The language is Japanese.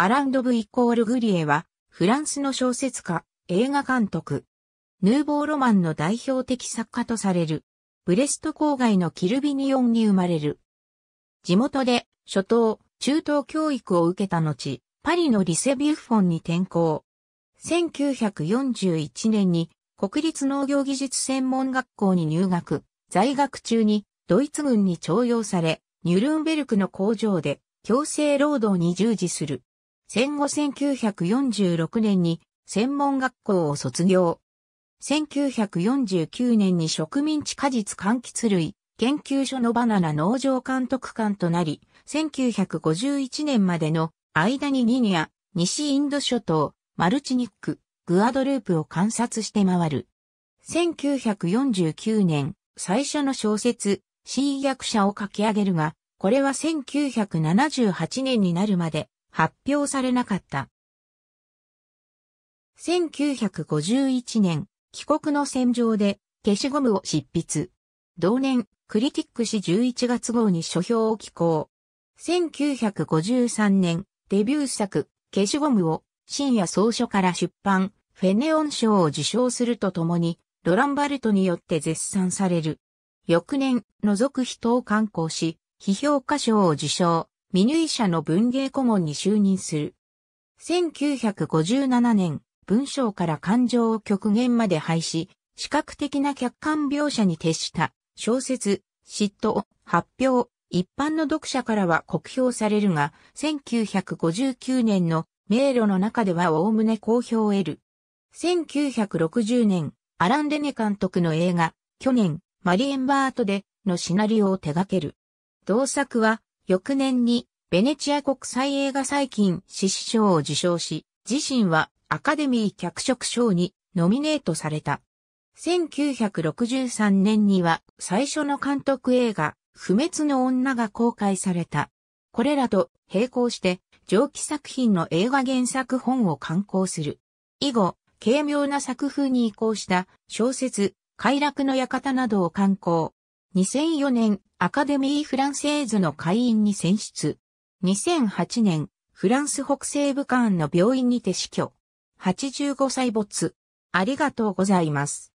アランド・ブ・イコール・グリエは、フランスの小説家、映画監督。ヌーボーロマンの代表的作家とされる。ブレスト郊外のキルビニオンに生まれる。地元で、初等、中等教育を受けた後、パリのリセビュッフォンに転校。1941年に国立農業技術専門学校に入学、在学中にドイツ軍に徴用され、ニュルンベルクの工場で強制労働に従事する。戦後1946年に専門学校を卒業。1949年に植民地果実柑橘類研究所のバナナ農場監督官となり、1951年までの間にギニア、西インド諸島、マルチニック、グアドループを観察して回る。1949年、最初の小説、新役者を書き上げるが、これは1978年になるまで発表されなかった。1951年、帰国の戦場で消しゴムを執筆。同年、クリティック誌11月号に書評を寄稿。1953年、デビュー作、消しゴムを深夜草書から出版、フェネオン賞を受賞するとともに、ロランバルトによって絶賛される。翌年、除く人を刊行し、批評家賞を受賞。ミヌイ社の文芸顧問に就任する。1957年、文章から感情を極限まで廃止、視覚的な客観描写に徹した小説、嫉妬を発表、一般の読者からは酷評されるが、1959年の迷路の中ではおおむね好評を得る。1960年、アラン・レネ監督の映画、去年、マリエンバートでのシナリオを手掛ける。同作は、翌年にベネチア国際映画最近、獅子賞を受賞し、自身はアカデミー脚色賞にノミネートされた。1963年には最初の監督映画、不滅の女が公開された。これらと並行して、上記作品の映画原作本を刊行する。以後、軽妙な作風に移行した小説、快楽の館などを刊行。2004年、アカデミー・フランセーズの会員に選出。2008年、フランス北西部間の病院にて死去。85歳没。ありがとうございます。